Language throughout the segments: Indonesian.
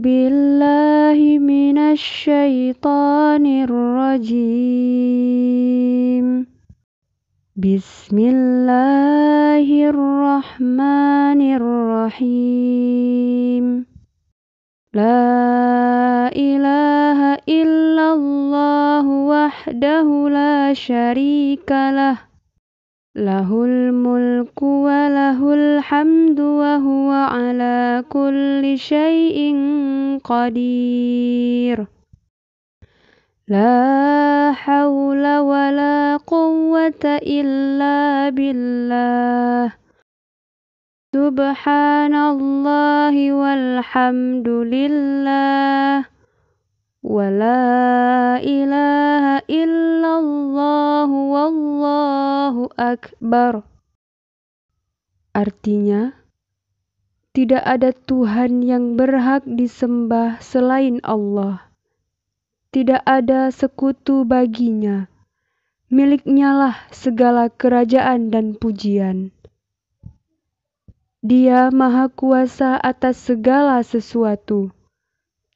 بالله من الشيطان الرجيم بسم الله الرحمن الرحيم لا إله إلا الله وحده لا شريك له له الملك وله الحمد وهو على كل شيء قدير لا حول ولا قوة إلا بالله سبحان الله والحمد لله ولا إله إلا Akbar. Artinya, tidak ada Tuhan yang berhak disembah selain Allah. Tidak ada sekutu baginya. miliknyalah segala kerajaan dan pujian. Dia maha kuasa atas segala sesuatu.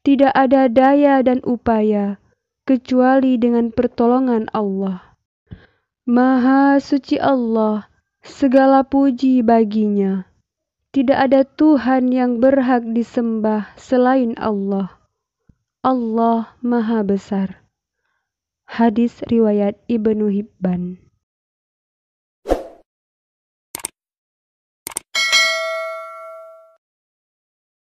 Tidak ada daya dan upaya kecuali dengan pertolongan Allah. Maha suci Allah, segala puji baginya. Tidak ada Tuhan yang berhak disembah selain Allah. Allah Maha Besar. Hadis riwayat Ibnu Hibban.